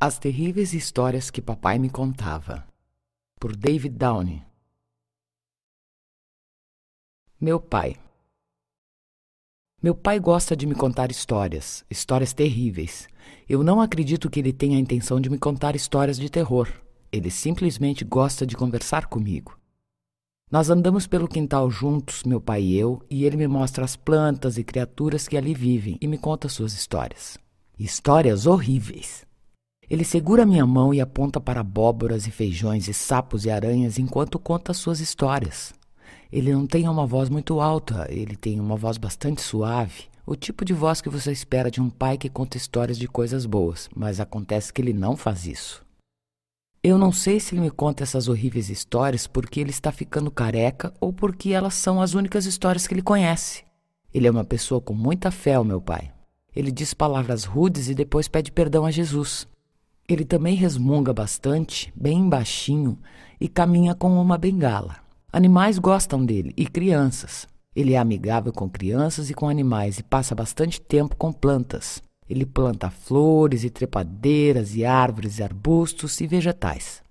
As Terríveis Histórias que Papai Me Contava, por David Downey. Meu pai. Meu pai gosta de me contar histórias, histórias terríveis. Eu não acredito que ele tenha a intenção de me contar histórias de terror. Ele simplesmente gosta de conversar comigo. Nós andamos pelo quintal juntos, meu pai e eu, e ele me mostra as plantas e criaturas que ali vivem e me conta suas histórias. Histórias horríveis. Ele segura minha mão e aponta para abóboras e feijões e sapos e aranhas enquanto conta suas histórias. Ele não tem uma voz muito alta, ele tem uma voz bastante suave, o tipo de voz que você espera de um pai que conta histórias de coisas boas, mas acontece que ele não faz isso. Eu não sei se ele me conta essas horríveis histórias porque ele está ficando careca ou porque elas são as únicas histórias que ele conhece. Ele é uma pessoa com muita fé, o meu pai. Ele diz palavras rudes e depois pede perdão a Jesus. Ele também resmunga bastante, bem baixinho, e caminha com uma bengala. Animais gostam dele e crianças. Ele é amigável com crianças e com animais e passa bastante tempo com plantas. Ele planta flores e trepadeiras e árvores e arbustos e vegetais.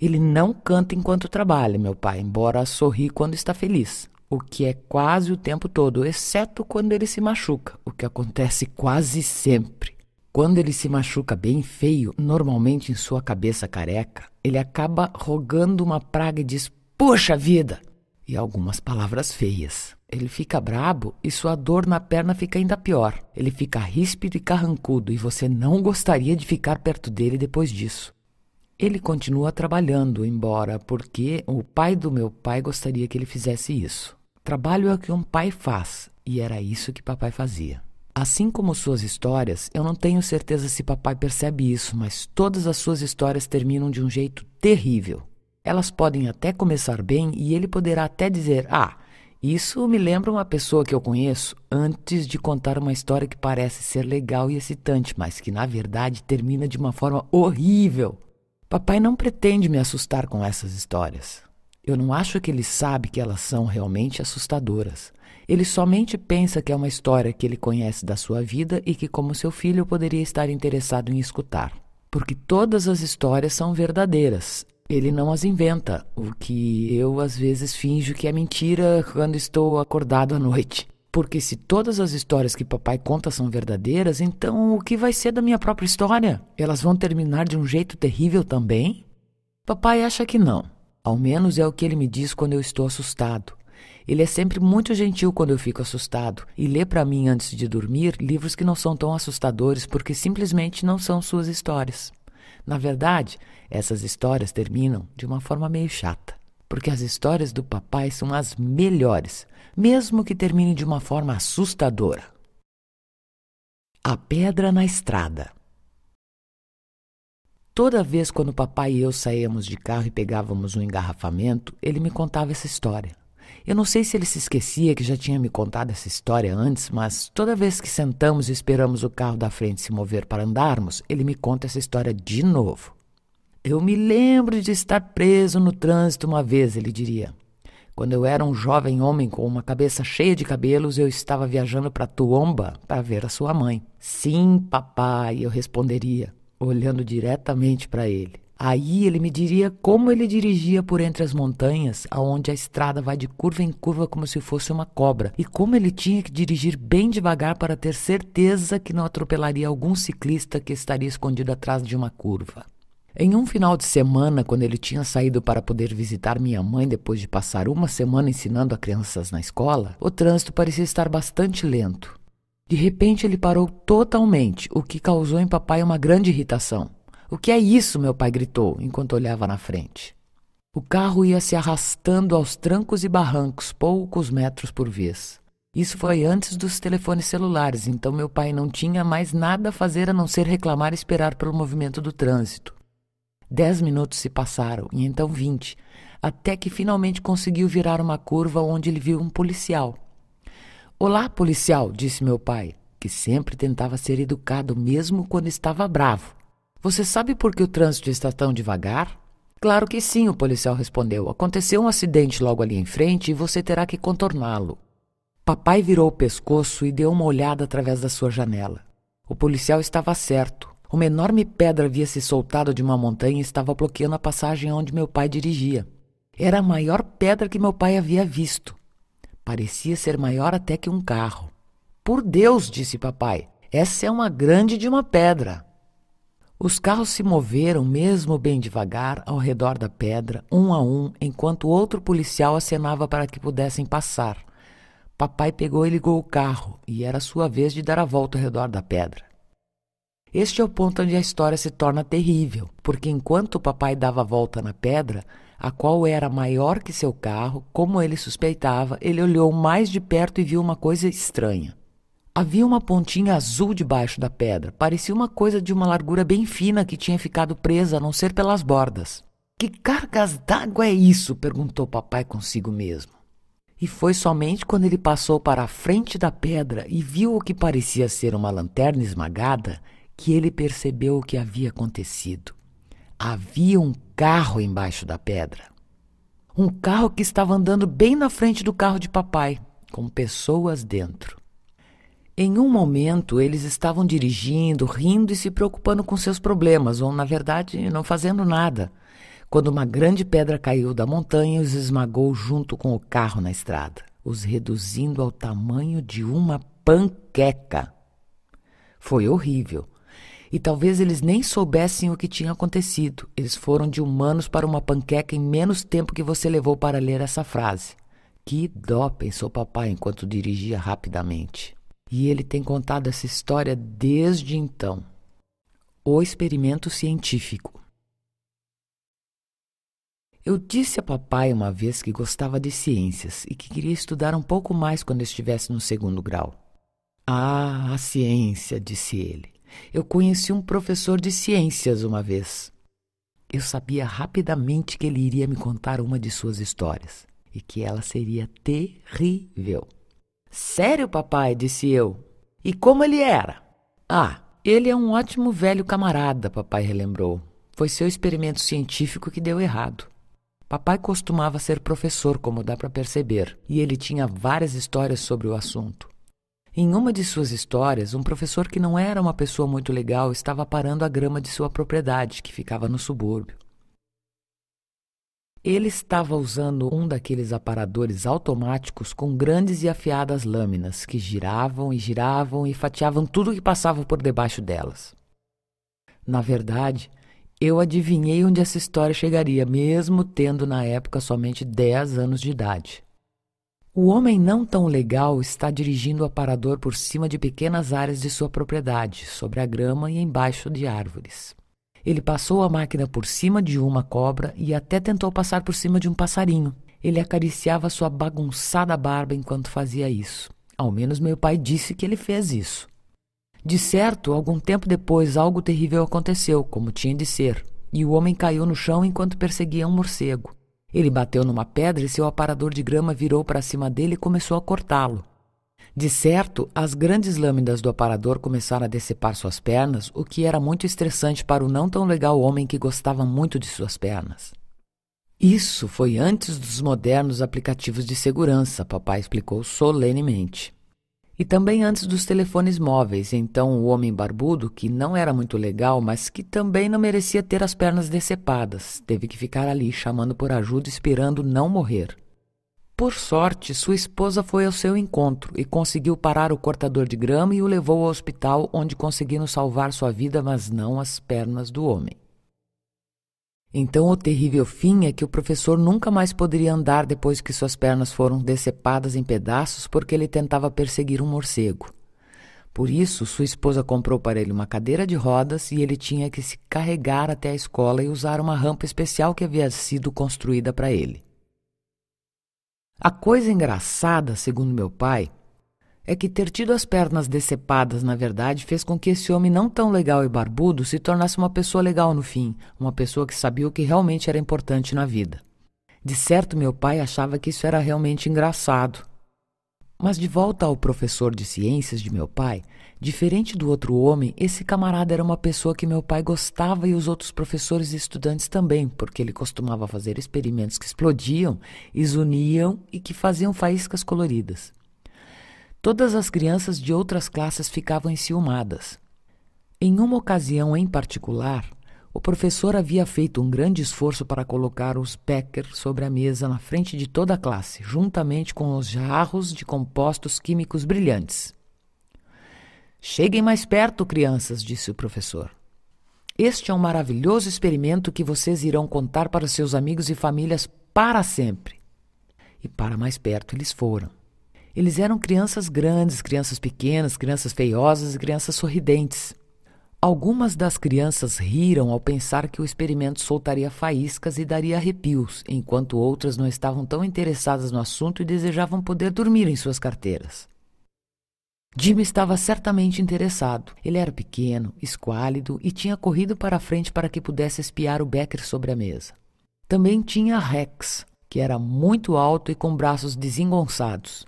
Ele não canta enquanto trabalha, meu pai, embora sorri quando está feliz, o que é quase o tempo todo, exceto quando ele se machuca, o que acontece quase sempre. Quando ele se machuca bem feio, normalmente em sua cabeça careca, ele acaba rogando uma praga e diz: "Puxa vida! E algumas palavras feias. Ele fica brabo e sua dor na perna fica ainda pior. Ele fica ríspido e carrancudo e você não gostaria de ficar perto dele depois disso. Ele continua trabalhando, embora porque o pai do meu pai gostaria que ele fizesse isso. Trabalho é o que um pai faz e era isso que papai fazia. Assim como suas histórias, eu não tenho certeza se papai percebe isso, mas todas as suas histórias terminam de um jeito terrível. Elas podem até começar bem e ele poderá até dizer: Ah, isso me lembra uma pessoa que eu conheço, antes de contar uma história que parece ser legal e excitante, mas que na verdade termina de uma forma horrível. Papai não pretende me assustar com essas histórias. Eu não acho que ele sabe que elas são realmente assustadoras. Ele somente pensa que é uma história que ele conhece da sua vida e que, como seu filho, poderia estar interessado em escutar. Porque todas as histórias são verdadeiras. Ele não as inventa, o que eu às vezes finjo que é mentira quando estou acordado à noite. Porque se todas as histórias que papai conta são verdadeiras, então o que vai ser da minha própria história? Elas vão terminar de um jeito terrível também? Papai acha que não. Ao menos é o que ele me diz quando eu estou assustado. Ele é sempre muito gentil quando eu fico assustado e lê para mim antes de dormir livros que não são tão assustadores porque simplesmente não são suas histórias. Na verdade, essas histórias terminam de uma forma meio chata, porque as histórias do papai são as melhores, mesmo que terminem de uma forma assustadora. A Pedra na Estrada Toda vez quando papai e eu saíamos de carro e pegávamos um engarrafamento, ele me contava essa história. Eu não sei se ele se esquecia que já tinha me contado essa história antes, mas toda vez que sentamos e esperamos o carro da frente se mover para andarmos, ele me conta essa história de novo. Eu me lembro de estar preso no trânsito uma vez, ele diria. Quando eu era um jovem homem com uma cabeça cheia de cabelos, eu estava viajando para Tuomba para ver a sua mãe. Sim, papai, eu responderia, olhando diretamente para ele. Aí ele me diria como ele dirigia por entre as montanhas, aonde a estrada vai de curva em curva como se fosse uma cobra, e como ele tinha que dirigir bem devagar para ter certeza que não atropelaria algum ciclista que estaria escondido atrás de uma curva. Em um final de semana, quando ele tinha saído para poder visitar minha mãe depois de passar uma semana ensinando a crianças na escola, o trânsito parecia estar bastante lento. De repente, ele parou totalmente, o que causou em papai uma grande irritação. O que é isso? meu pai gritou enquanto olhava na frente. O carro ia se arrastando aos trancos e barrancos, poucos metros por vez. Isso foi antes dos telefones celulares, então meu pai não tinha mais nada a fazer a não ser reclamar e esperar pelo movimento do trânsito. Dez minutos se passaram, e então vinte, até que finalmente conseguiu virar uma curva onde ele viu um policial. Olá, policial, disse meu pai, que sempre tentava ser educado mesmo quando estava bravo. Você sabe por que o trânsito está tão devagar? Claro que sim, o policial respondeu. Aconteceu um acidente logo ali em frente e você terá que contorná-lo. Papai virou o pescoço e deu uma olhada através da sua janela. O policial estava certo. Uma enorme pedra havia se soltado de uma montanha e estava bloqueando a passagem onde meu pai dirigia. Era a maior pedra que meu pai havia visto. Parecia ser maior até que um carro. Por Deus, disse papai, essa é uma grande de uma pedra. Os carros se moveram, mesmo bem devagar, ao redor da pedra, um a um, enquanto outro policial acenava para que pudessem passar. Papai pegou e ligou o carro, e era sua vez de dar a volta ao redor da pedra. Este é o ponto onde a história se torna terrível, porque enquanto papai dava a volta na pedra, a qual era maior que seu carro, como ele suspeitava, ele olhou mais de perto e viu uma coisa estranha. Havia uma pontinha azul debaixo da pedra. Parecia uma coisa de uma largura bem fina que tinha ficado presa, a não ser pelas bordas. Que cargas d'água é isso? perguntou papai consigo mesmo. E foi somente quando ele passou para a frente da pedra e viu o que parecia ser uma lanterna esmagada que ele percebeu o que havia acontecido. Havia um carro embaixo da pedra. Um carro que estava andando bem na frente do carro de papai, com pessoas dentro. Em um momento, eles estavam dirigindo, rindo e se preocupando com seus problemas, ou, na verdade, não fazendo nada, quando uma grande pedra caiu da montanha e os esmagou junto com o carro na estrada, os reduzindo ao tamanho de uma panqueca. Foi horrível. E talvez eles nem soubessem o que tinha acontecido. Eles foram de humanos para uma panqueca em menos tempo que você levou para ler essa frase. Que dó, pensou papai enquanto dirigia rapidamente. E ele tem contado essa história desde então. O experimento científico. Eu disse a papai uma vez que gostava de ciências e que queria estudar um pouco mais quando estivesse no segundo grau. Ah, a ciência, disse ele. Eu conheci um professor de ciências uma vez. Eu sabia rapidamente que ele iria me contar uma de suas histórias e que ela seria terrível. Sério, papai? disse eu. E como ele era? Ah, ele é um ótimo velho camarada, papai relembrou. Foi seu experimento científico que deu errado. Papai costumava ser professor, como dá para perceber, e ele tinha várias histórias sobre o assunto. Em uma de suas histórias, um professor que não era uma pessoa muito legal estava parando a grama de sua propriedade, que ficava no subúrbio. Ele estava usando um daqueles aparadores automáticos com grandes e afiadas lâminas que giravam e giravam e fatiavam tudo que passava por debaixo delas. Na verdade, eu adivinhei onde essa história chegaria, mesmo tendo na época somente 10 anos de idade. O homem não tão legal está dirigindo o aparador por cima de pequenas áreas de sua propriedade, sobre a grama e embaixo de árvores. Ele passou a máquina por cima de uma cobra e até tentou passar por cima de um passarinho. Ele acariciava sua bagunçada barba enquanto fazia isso. Ao menos meu pai disse que ele fez isso. De certo, algum tempo depois, algo terrível aconteceu, como tinha de ser, e o homem caiu no chão enquanto perseguia um morcego. Ele bateu numa pedra e seu aparador de grama virou para cima dele e começou a cortá-lo. De certo, as grandes lâminas do aparador começaram a decepar suas pernas, o que era muito estressante para o não tão legal homem que gostava muito de suas pernas. Isso foi antes dos modernos aplicativos de segurança, papai explicou solenemente. E também antes dos telefones móveis, então o homem barbudo, que não era muito legal, mas que também não merecia ter as pernas decepadas, teve que ficar ali chamando por ajuda, esperando não morrer. Por sorte, sua esposa foi ao seu encontro e conseguiu parar o cortador de grama e o levou ao hospital, onde conseguiram salvar sua vida, mas não as pernas do homem. Então, o terrível fim é que o professor nunca mais poderia andar depois que suas pernas foram decepadas em pedaços porque ele tentava perseguir um morcego. Por isso, sua esposa comprou para ele uma cadeira de rodas e ele tinha que se carregar até a escola e usar uma rampa especial que havia sido construída para ele. A coisa engraçada, segundo meu pai, é que ter tido as pernas decepadas, na verdade, fez com que esse homem não tão legal e barbudo se tornasse uma pessoa legal no fim, uma pessoa que sabia o que realmente era importante na vida. De certo, meu pai achava que isso era realmente engraçado. Mas de volta ao professor de ciências de meu pai, Diferente do outro homem, esse camarada era uma pessoa que meu pai gostava e os outros professores e estudantes também, porque ele costumava fazer experimentos que explodiam, exuniam e que faziam faíscas coloridas. Todas as crianças de outras classes ficavam enciumadas. Em uma ocasião em particular, o professor havia feito um grande esforço para colocar os Becker sobre a mesa na frente de toda a classe, juntamente com os jarros de compostos químicos brilhantes. Cheguem mais perto, crianças, disse o professor. Este é um maravilhoso experimento que vocês irão contar para seus amigos e famílias para sempre. E para mais perto eles foram. Eles eram crianças grandes, crianças pequenas, crianças feiosas e crianças sorridentes. Algumas das crianças riram ao pensar que o experimento soltaria faíscas e daria arrepios, enquanto outras não estavam tão interessadas no assunto e desejavam poder dormir em suas carteiras. Jim estava certamente interessado. Ele era pequeno, esquálido e tinha corrido para a frente para que pudesse espiar o Becker sobre a mesa. Também tinha Rex, que era muito alto e com braços desengonçados.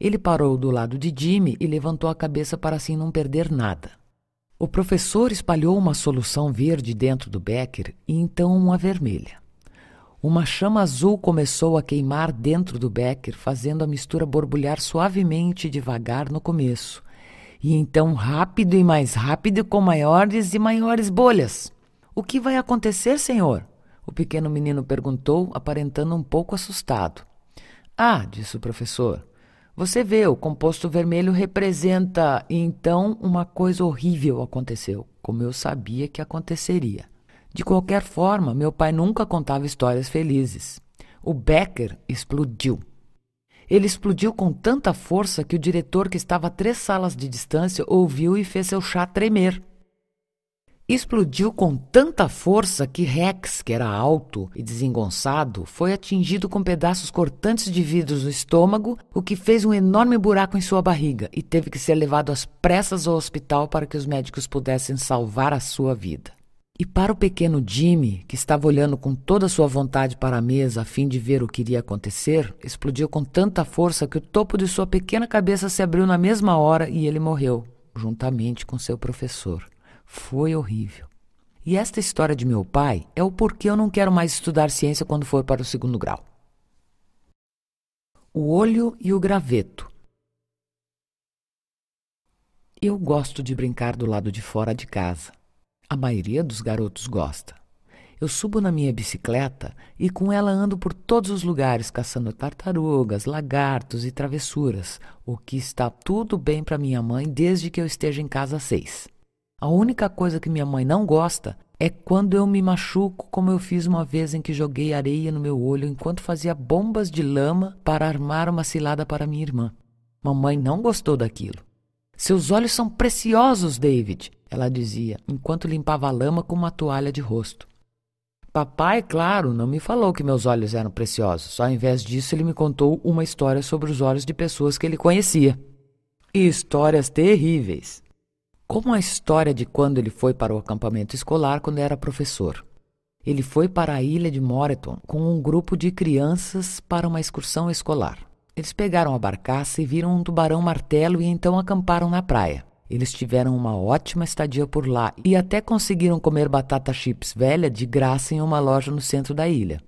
Ele parou do lado de Jimmy e levantou a cabeça para assim não perder nada. O professor espalhou uma solução verde dentro do Becker e então uma vermelha. Uma chama azul começou a queimar dentro do becker, fazendo a mistura borbulhar suavemente e devagar no começo, e então rápido e mais rápido com maiores e maiores bolhas. O que vai acontecer, senhor? O pequeno menino perguntou, aparentando um pouco assustado. Ah, disse o professor. Você vê, o composto vermelho representa. E então uma coisa horrível aconteceu, como eu sabia que aconteceria. De qualquer forma, meu pai nunca contava histórias felizes. O Becker explodiu. Ele explodiu com tanta força que o diretor, que estava a três salas de distância, ouviu e fez seu chá tremer. Explodiu com tanta força que Rex, que era alto e desengonçado, foi atingido com pedaços cortantes de vidros no estômago, o que fez um enorme buraco em sua barriga e teve que ser levado às pressas ao hospital para que os médicos pudessem salvar a sua vida. E para o pequeno Jimmy, que estava olhando com toda a sua vontade para a mesa a fim de ver o que iria acontecer, explodiu com tanta força que o topo de sua pequena cabeça se abriu na mesma hora e ele morreu, juntamente com seu professor. Foi horrível. E esta história de meu pai é o porquê eu não quero mais estudar ciência quando for para o segundo grau. O olho e o graveto. Eu gosto de brincar do lado de fora de casa. A maioria dos garotos gosta. Eu subo na minha bicicleta e com ela ando por todos os lugares caçando tartarugas, lagartos e travessuras, o que está tudo bem para minha mãe desde que eu esteja em casa seis. A única coisa que minha mãe não gosta é quando eu me machuco, como eu fiz uma vez em que joguei areia no meu olho enquanto fazia bombas de lama para armar uma cilada para minha irmã. Mamãe não gostou daquilo. Seus olhos são preciosos, David, ela dizia, enquanto limpava a lama com uma toalha de rosto. Papai, claro, não me falou que meus olhos eram preciosos. Só Ao invés disso, ele me contou uma história sobre os olhos de pessoas que ele conhecia. E histórias terríveis. Como a história de quando ele foi para o acampamento escolar quando era professor. Ele foi para a ilha de Moreton com um grupo de crianças para uma excursão escolar. Eles pegaram a barcaça e viram um tubarão martelo e então acamparam na praia. Eles tiveram uma ótima estadia por lá e até conseguiram comer batata chips velha de graça em uma loja no centro da ilha.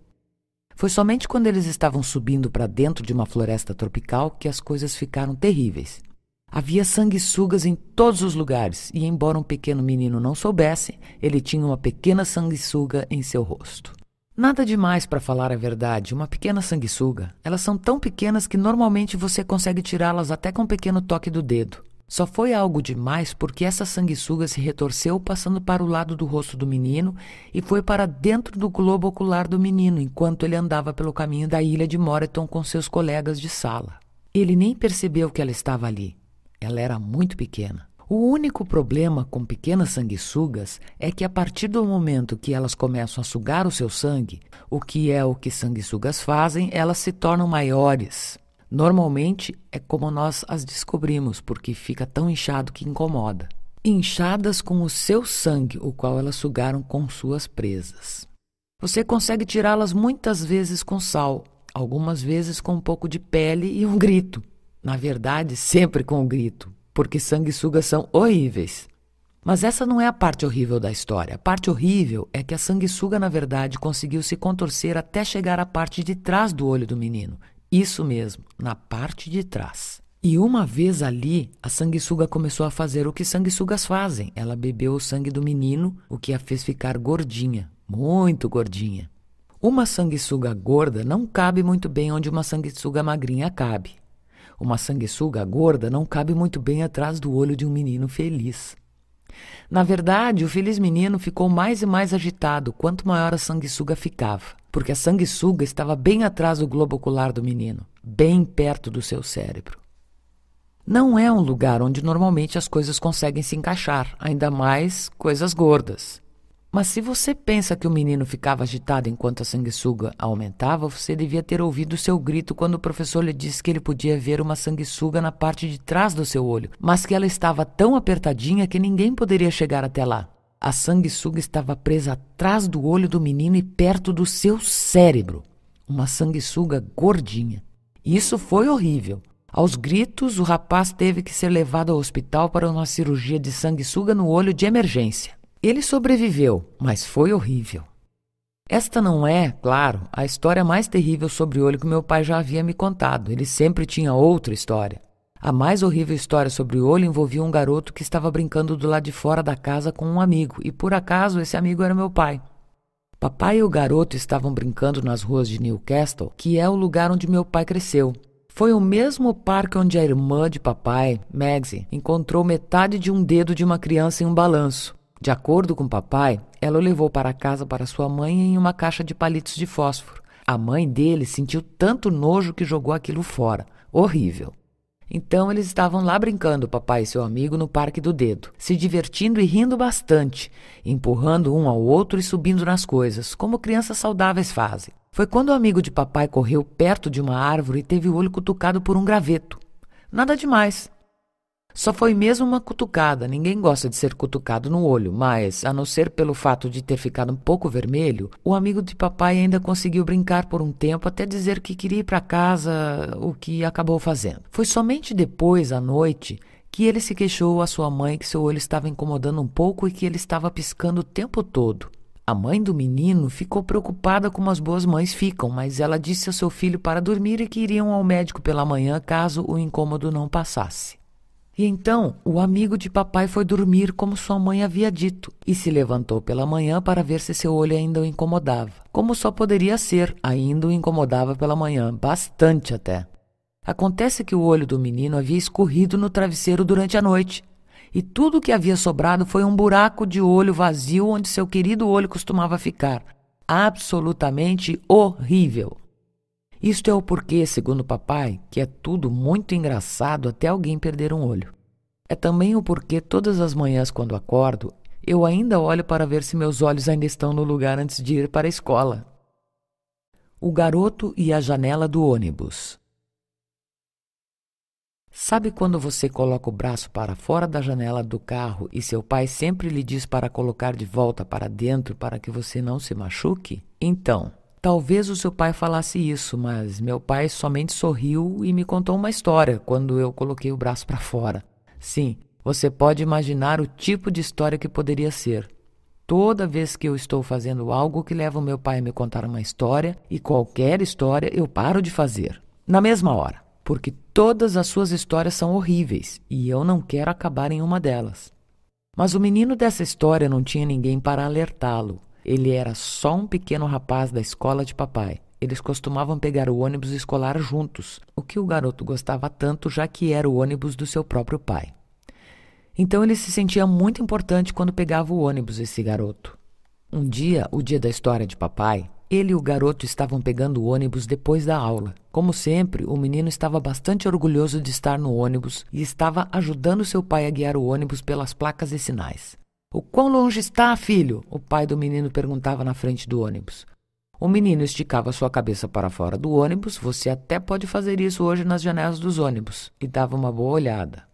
Foi somente quando eles estavam subindo para dentro de uma floresta tropical que as coisas ficaram terríveis. Havia sanguessugas em todos os lugares, e embora um pequeno menino não soubesse, ele tinha uma pequena sanguessuga em seu rosto. Nada demais para falar a verdade, uma pequena sanguessuga. Elas são tão pequenas que normalmente você consegue tirá-las até com um pequeno toque do dedo. Só foi algo demais porque essa sanguessuga se retorceu passando para o lado do rosto do menino e foi para dentro do globo ocular do menino enquanto ele andava pelo caminho da ilha de Moreton com seus colegas de sala. Ele nem percebeu que ela estava ali. Ela era muito pequena. O único problema com pequenas sanguessugas é que a partir do momento que elas começam a sugar o seu sangue, o que é o que sanguessugas fazem, elas se tornam maiores. Normalmente é como nós as descobrimos, porque fica tão inchado que incomoda. Inchadas com o seu sangue, o qual elas sugaram com suas presas. Você consegue tirá-las muitas vezes com sal, algumas vezes com um pouco de pele e um grito. Na verdade, sempre com o um grito porque sanguessugas são horríveis. Mas essa não é a parte horrível da história. A parte horrível é que a sanguessuga, na verdade, conseguiu se contorcer até chegar à parte de trás do olho do menino. Isso mesmo, na parte de trás. E uma vez ali, a sanguessuga começou a fazer o que sanguessugas fazem. Ela bebeu o sangue do menino, o que a fez ficar gordinha, muito gordinha. Uma sanguessuga gorda não cabe muito bem onde uma sanguessuga magrinha cabe uma sanguessuga gorda não cabe muito bem atrás do olho de um menino feliz. Na verdade, o feliz menino ficou mais e mais agitado quanto maior a sanguessuga ficava, porque a sanguessuga estava bem atrás do globo ocular do menino, bem perto do seu cérebro. Não é um lugar onde normalmente as coisas conseguem se encaixar, ainda mais coisas gordas. Mas se você pensa que o menino ficava agitado enquanto a sanguessuga aumentava, você devia ter ouvido seu grito quando o professor lhe disse que ele podia ver uma sanguessuga na parte de trás do seu olho, mas que ela estava tão apertadinha que ninguém poderia chegar até lá. A sanguessuga estava presa atrás do olho do menino e perto do seu cérebro. Uma sanguessuga gordinha. Isso foi horrível. Aos gritos, o rapaz teve que ser levado ao hospital para uma cirurgia de sanguessuga no olho de emergência. Ele sobreviveu, mas foi horrível. Esta não é, claro, a história mais terrível sobre o olho que meu pai já havia me contado. Ele sempre tinha outra história. A mais horrível história sobre o olho envolvia um garoto que estava brincando do lado de fora da casa com um amigo, e por acaso esse amigo era meu pai. Papai e o garoto estavam brincando nas ruas de Newcastle, que é o lugar onde meu pai cresceu. Foi o mesmo parque onde a irmã de papai, Maggie, encontrou metade de um dedo de uma criança em um balanço. De acordo com papai, ela o levou para casa para sua mãe em uma caixa de palitos de fósforo. A mãe dele sentiu tanto nojo que jogou aquilo fora. Horrível. Então eles estavam lá brincando, papai e seu amigo, no Parque do Dedo, se divertindo e rindo bastante, empurrando um ao outro e subindo nas coisas, como crianças saudáveis fazem. Foi quando o amigo de papai correu perto de uma árvore e teve o olho cutucado por um graveto. Nada demais, só foi mesmo uma cutucada, ninguém gosta de ser cutucado no olho, mas, a não ser pelo fato de ter ficado um pouco vermelho, o amigo de papai ainda conseguiu brincar por um tempo até dizer que queria ir para casa, o que acabou fazendo. Foi somente depois, à noite, que ele se queixou à sua mãe que seu olho estava incomodando um pouco e que ele estava piscando o tempo todo. A mãe do menino ficou preocupada como as boas mães ficam, mas ela disse ao seu filho para dormir e que iriam ao médico pela manhã caso o incômodo não passasse. E então o amigo de papai foi dormir como sua mãe havia dito, e se levantou pela manhã para ver se seu olho ainda o incomodava. Como só poderia ser, ainda o incomodava pela manhã, bastante até. Acontece que o olho do menino havia escorrido no travesseiro durante a noite, e tudo o que havia sobrado foi um buraco de olho vazio onde seu querido olho costumava ficar. Absolutamente horrível. Isto é o porquê, segundo o papai, que é tudo muito engraçado até alguém perder um olho. É também o porquê todas as manhãs quando acordo, eu ainda olho para ver se meus olhos ainda estão no lugar antes de ir para a escola. O garoto e a janela do ônibus. Sabe quando você coloca o braço para fora da janela do carro e seu pai sempre lhe diz para colocar de volta para dentro para que você não se machuque? Então, Talvez o seu pai falasse isso, mas meu pai somente sorriu e me contou uma história quando eu coloquei o braço para fora. Sim, você pode imaginar o tipo de história que poderia ser. Toda vez que eu estou fazendo algo que leva o meu pai a me contar uma história, e qualquer história, eu paro de fazer. Na mesma hora, porque todas as suas histórias são horríveis e eu não quero acabar em uma delas. Mas o menino dessa história não tinha ninguém para alertá-lo. Ele era só um pequeno rapaz da escola de papai. Eles costumavam pegar o ônibus escolar juntos, o que o garoto gostava tanto, já que era o ônibus do seu próprio pai. Então ele se sentia muito importante quando pegava o ônibus, esse garoto. Um dia, o dia da história de papai, ele e o garoto estavam pegando o ônibus depois da aula. Como sempre, o menino estava bastante orgulhoso de estar no ônibus e estava ajudando seu pai a guiar o ônibus pelas placas e sinais. O quão longe está, filho? O pai do menino perguntava na frente do ônibus. O menino esticava sua cabeça para fora do ônibus, você até pode fazer isso hoje nas janelas dos ônibus, e dava uma boa olhada.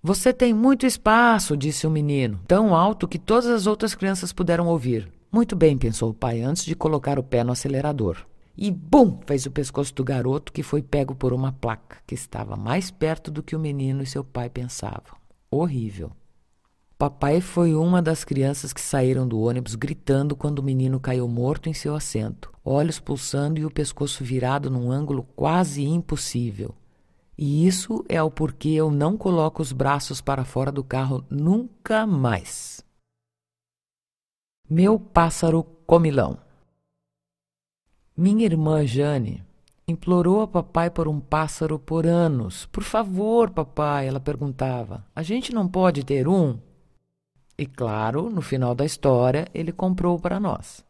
Você tem muito espaço, disse o menino, tão alto que todas as outras crianças puderam ouvir. Muito bem, pensou o pai antes de colocar o pé no acelerador. E bum! fez o pescoço do garoto, que foi pego por uma placa, que estava mais perto do que o menino e seu pai pensavam. Horrível. Papai foi uma das crianças que saíram do ônibus gritando quando o menino caiu morto em seu assento, olhos pulsando e o pescoço virado num ângulo quase impossível. E isso é o porquê eu não coloco os braços para fora do carro nunca mais. Meu pássaro comilão. Minha irmã Jane implorou a papai por um pássaro por anos. Por favor, papai, ela perguntava. A gente não pode ter um? E claro, no final da história, ele comprou para nós.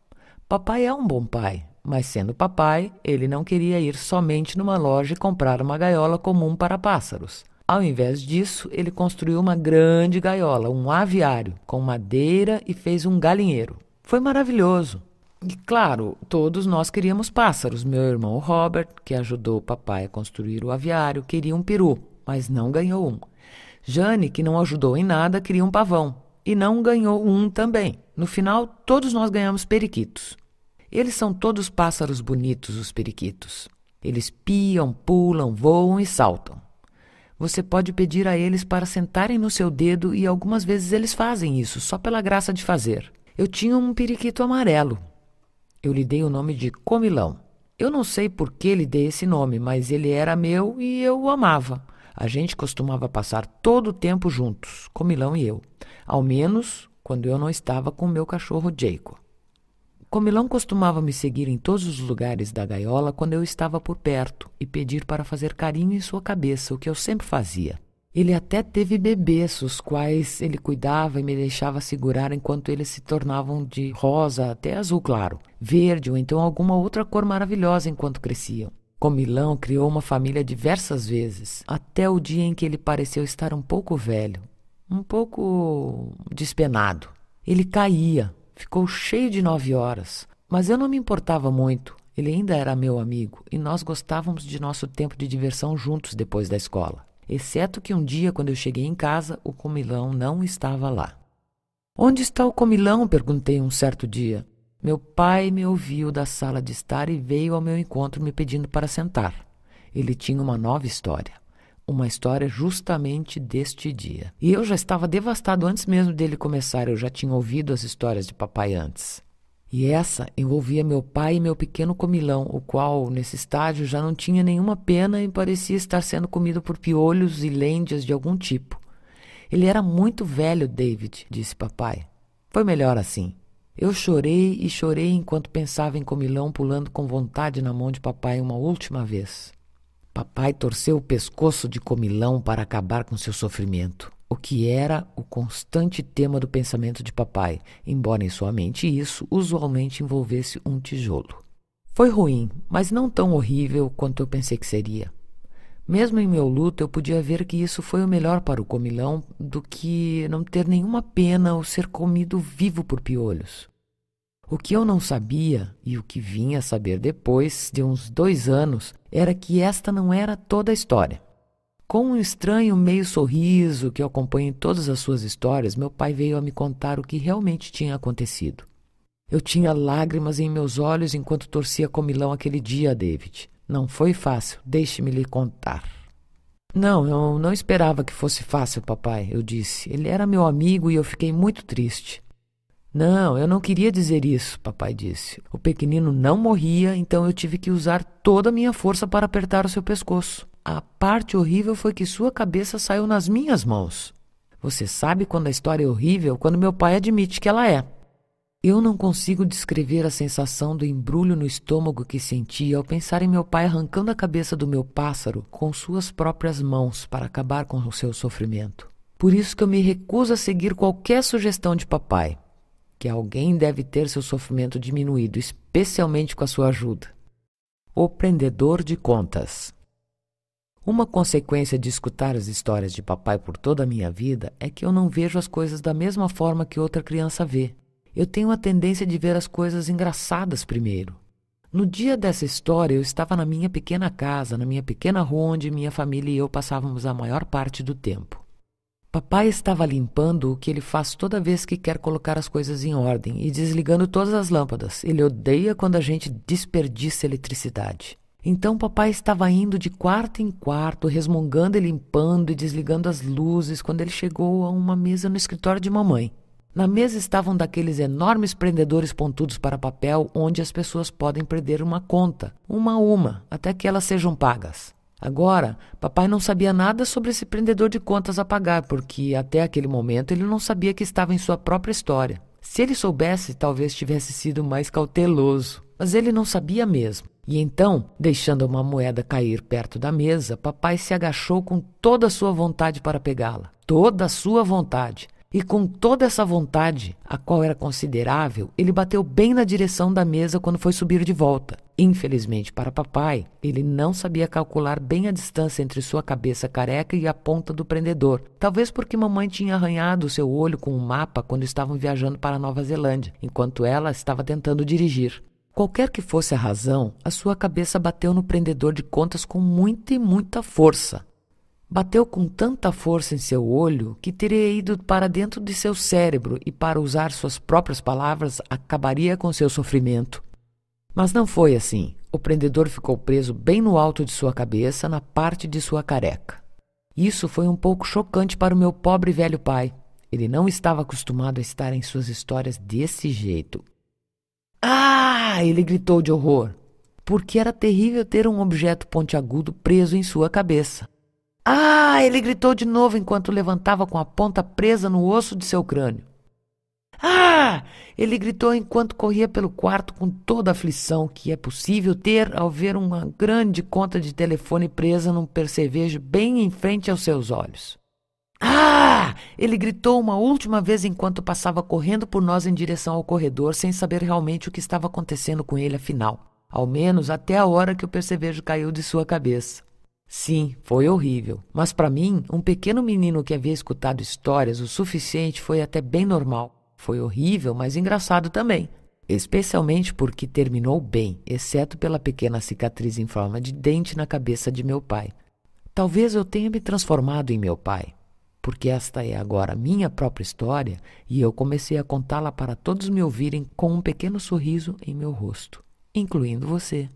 Papai é um bom pai, mas sendo papai, ele não queria ir somente numa loja e comprar uma gaiola comum para pássaros. Ao invés disso, ele construiu uma grande gaiola, um aviário, com madeira e fez um galinheiro. Foi maravilhoso. E claro, todos nós queríamos pássaros. Meu irmão Robert, que ajudou o papai a construir o aviário, queria um peru, mas não ganhou um. Jane, que não ajudou em nada, queria um pavão, e não ganhou um também. No final, todos nós ganhamos periquitos. Eles são todos pássaros bonitos, os periquitos. Eles piam, pulam, voam e saltam. Você pode pedir a eles para sentarem no seu dedo e algumas vezes eles fazem isso, só pela graça de fazer. Eu tinha um periquito amarelo. Eu lhe dei o nome de Comilão. Eu não sei por que lhe dei esse nome, mas ele era meu e eu o amava. A gente costumava passar todo o tempo juntos, Comilão e eu ao menos quando eu não estava com meu cachorro Jacob. Comilão costumava me seguir em todos os lugares da gaiola quando eu estava por perto e pedir para fazer carinho em sua cabeça, o que eu sempre fazia. Ele até teve bebês, os quais ele cuidava e me deixava segurar enquanto eles se tornavam de rosa até azul claro, verde ou então alguma outra cor maravilhosa enquanto cresciam. Comilão criou uma família diversas vezes, até o dia em que ele pareceu estar um pouco velho um pouco despenado. Ele caía, ficou cheio de nove horas, mas eu não me importava muito. Ele ainda era meu amigo e nós gostávamos de nosso tempo de diversão juntos depois da escola. Exceto que um dia, quando eu cheguei em casa, o comilão não estava lá. Onde está o comilão? perguntei um certo dia. Meu pai me ouviu da sala de estar e veio ao meu encontro me pedindo para sentar. Ele tinha uma nova história uma história justamente deste dia. E eu já estava devastado antes mesmo dele começar, eu já tinha ouvido as histórias de papai antes. E essa envolvia meu pai e meu pequeno comilão, o qual, nesse estágio, já não tinha nenhuma pena e parecia estar sendo comido por piolhos e lêndias de algum tipo. Ele era muito velho, David, disse papai. Foi melhor assim. Eu chorei e chorei enquanto pensava em comilão pulando com vontade na mão de papai uma última vez. Papai torceu o pescoço de comilão para acabar com seu sofrimento, o que era o constante tema do pensamento de papai, embora em sua mente isso usualmente envolvesse um tijolo. Foi ruim, mas não tão horrível quanto eu pensei que seria. Mesmo em meu luto, eu podia ver que isso foi o melhor para o comilão do que não ter nenhuma pena ou ser comido vivo por piolhos. O que eu não sabia, e o que vinha a saber depois de uns dois anos, era que esta não era toda a história. Com um estranho meio sorriso que eu acompanho em todas as suas histórias, meu pai veio a me contar o que realmente tinha acontecido. Eu tinha lágrimas em meus olhos enquanto torcia comilão aquele dia, David. Não foi fácil, deixe-me lhe contar. Não, eu não esperava que fosse fácil, papai, eu disse. Ele era meu amigo e eu fiquei muito triste. Não, eu não queria dizer isso, papai disse. O pequenino não morria, então eu tive que usar toda a minha força para apertar o seu pescoço. A parte horrível foi que sua cabeça saiu nas minhas mãos. Você sabe quando a história é horrível? Quando meu pai admite que ela é. Eu não consigo descrever a sensação do embrulho no estômago que senti ao pensar em meu pai arrancando a cabeça do meu pássaro com suas próprias mãos para acabar com o seu sofrimento. Por isso que eu me recuso a seguir qualquer sugestão de papai que alguém deve ter seu sofrimento diminuído, especialmente com a sua ajuda. O prendedor de contas. Uma consequência de escutar as histórias de papai por toda a minha vida é que eu não vejo as coisas da mesma forma que outra criança vê. Eu tenho a tendência de ver as coisas engraçadas primeiro. No dia dessa história, eu estava na minha pequena casa, na minha pequena rua onde minha família e eu passávamos a maior parte do tempo. Papai estava limpando o que ele faz toda vez que quer colocar as coisas em ordem e desligando todas as lâmpadas. Ele odeia quando a gente desperdiça eletricidade. Então papai estava indo de quarto em quarto, resmungando e limpando e desligando as luzes quando ele chegou a uma mesa no escritório de mamãe. Na mesa estavam daqueles enormes prendedores pontudos para papel onde as pessoas podem prender uma conta, uma a uma, até que elas sejam pagas. Agora, papai não sabia nada sobre esse prendedor de contas a pagar, porque até aquele momento ele não sabia que estava em sua própria história. Se ele soubesse, talvez tivesse sido mais cauteloso, mas ele não sabia mesmo. E então, deixando uma moeda cair perto da mesa, papai se agachou com toda a sua vontade para pegá-la. Toda a sua vontade. E com toda essa vontade, a qual era considerável, ele bateu bem na direção da mesa quando foi subir de volta. Infelizmente para papai, ele não sabia calcular bem a distância entre sua cabeça careca e a ponta do prendedor, talvez porque mamãe tinha arranhado seu olho com um mapa quando estavam viajando para Nova Zelândia, enquanto ela estava tentando dirigir. Qualquer que fosse a razão, a sua cabeça bateu no prendedor de contas com muita e muita força. Bateu com tanta força em seu olho que teria ido para dentro de seu cérebro e, para usar suas próprias palavras, acabaria com seu sofrimento. Mas não foi assim. O prendedor ficou preso bem no alto de sua cabeça, na parte de sua careca. Isso foi um pouco chocante para o meu pobre velho pai. Ele não estava acostumado a estar em suas histórias desse jeito. Ah! Ele gritou de horror. Porque era terrível ter um objeto pontiagudo preso em sua cabeça. Ah! Ele gritou de novo enquanto levantava com a ponta presa no osso de seu crânio. Ah! Ele gritou enquanto corria pelo quarto com toda a aflição que é possível ter ao ver uma grande conta de telefone presa num percevejo bem em frente aos seus olhos. Ah! Ele gritou uma última vez enquanto passava correndo por nós em direção ao corredor, sem saber realmente o que estava acontecendo com ele afinal. Ao menos até a hora que o percevejo caiu de sua cabeça. Sim, foi horrível. Mas para mim, um pequeno menino que havia escutado histórias o suficiente foi até bem normal. Foi horrível, mas engraçado também. Especialmente porque terminou bem, exceto pela pequena cicatriz em forma de dente na cabeça de meu pai. Talvez eu tenha me transformado em meu pai, porque esta é agora minha própria história e eu comecei a contá-la para todos me ouvirem com um pequeno sorriso em meu rosto, incluindo você.